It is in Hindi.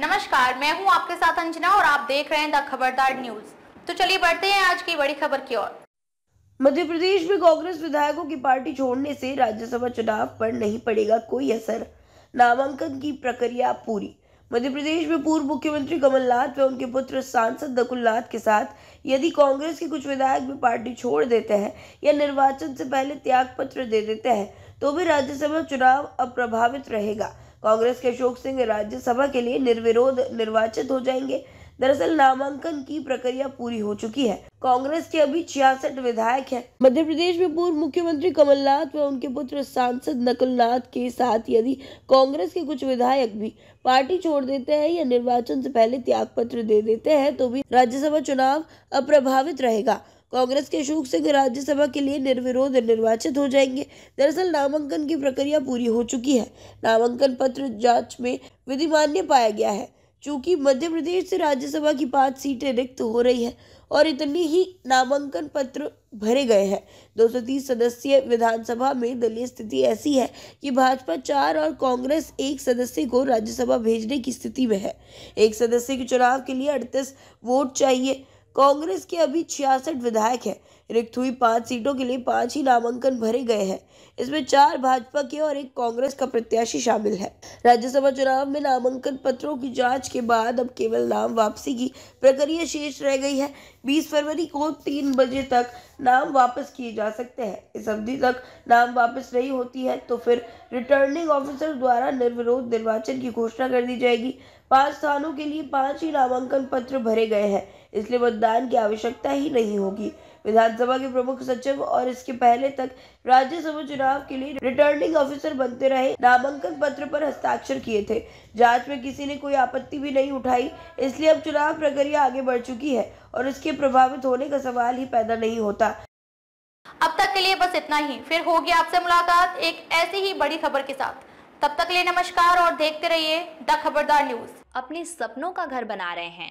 नमस्कार मैं हूं आपके साथ अंजना और आप देख रहे हैं द खबरदार न्यूज तो चलिए बढ़ते हैं आज की बड़ी खबर की ओर मध्य प्रदेश में कांग्रेस विधायकों की पार्टी छोड़ने से राज्यसभा चुनाव पर नहीं पड़ेगा कोई असर नामांकन की प्रक्रिया पूरी मध्य प्रदेश में पूर्व मुख्यमंत्री कमलनाथ व उनके पुत्र सांसद दकुलनाथ के साथ यदि कांग्रेस के कुछ विधायक भी पार्टी छोड़ देते हैं या निर्वाचन से पहले त्याग पत्र दे देते हैं तो भी राज्यसभा चुनाव अप्रभावित रहेगा कांग्रेस के अशोक सिंह राज्यसभा के लिए निर्विरोध निर्वाचित हो जाएंगे दरअसल नामांकन की प्रक्रिया पूरी हो चुकी है कांग्रेस के अभी छियासठ विधायक हैं। मध्य प्रदेश में पूर्व मुख्यमंत्री कमलनाथ व उनके पुत्र सांसद नकुलनाथ के साथ यदि कांग्रेस के कुछ विधायक भी पार्टी छोड़ देते हैं या निर्वाचन से पहले त्याग पत्र दे देते हैं तो भी राज्यसभा चुनाव अप्रभावित रहेगा कांग्रेस के अशोक सिंह राज्यसभा के लिए निर्विरोध निर्वाचित हो जाएंगे दरअसल नामांकन की प्रक्रिया पूरी हो चुकी है नामांकन पत्र जांच में विधिमान्य पाया गया है चूंकि मध्य प्रदेश से राज्यसभा की पांच सीटें रिक्त हो रही हैं और इतने ही नामांकन पत्र भरे गए हैं तीस सदस्य विधानसभा में दलीय स्थिति ऐसी है कि भाजपा चार और कांग्रेस एक सदस्य को राज्यसभा भेजने की स्थिति में है एक सदस्य के चुनाव के लिए अड़तीस वोट चाहिए कांग्रेस के अभी छियासठ विधायक हैं रिक्त हुई पांच सीटों के लिए पांच ही नामांकन भरे गए हैं इसमें चार भाजपा के और एक कांग्रेस का प्रत्याशी शामिल है राज्यसभा चुनाव में नामांकन पत्रों की जांच के बाद अब केवल नाम वापसी की प्रक्रिया शेष रह गई है 20 फरवरी को तीन बजे तक नाम वापस किए जा सकते हैं इस अवधि तक नाम वापस नहीं होती है तो फिर रिटर्निंग ऑफिसर द्वारा निर्विरोध निर्वाचन की घोषणा कर दी जाएगी पांच स्थानों के लिए पांच ही नामांकन पत्र भरे गए हैं इसलिए मतदान की आवश्यकता ही नहीं होगी विधानसभा के प्रमुख सचिव और इसके पहले तक राज्यसभा चुनाव के लिए रिटर्निंग ऑफिसर बनते रहे नामांकन पत्र पर हस्ताक्षर किए थे जांच में किसी ने कोई आपत्ति भी नहीं उठाई इसलिए अब चुनाव प्रक्रिया आगे बढ़ चुकी है और इसके प्रभावित होने का सवाल ही पैदा नहीं होता अब तक के लिए बस इतना ही फिर होगी आपसे मुलाकात एक ऐसी ही बड़ी खबर के साथ तब तक लिए नमस्कार और देखते रहिए द खबरदार न्यूज अपने सपनों का घर बना रहे हैं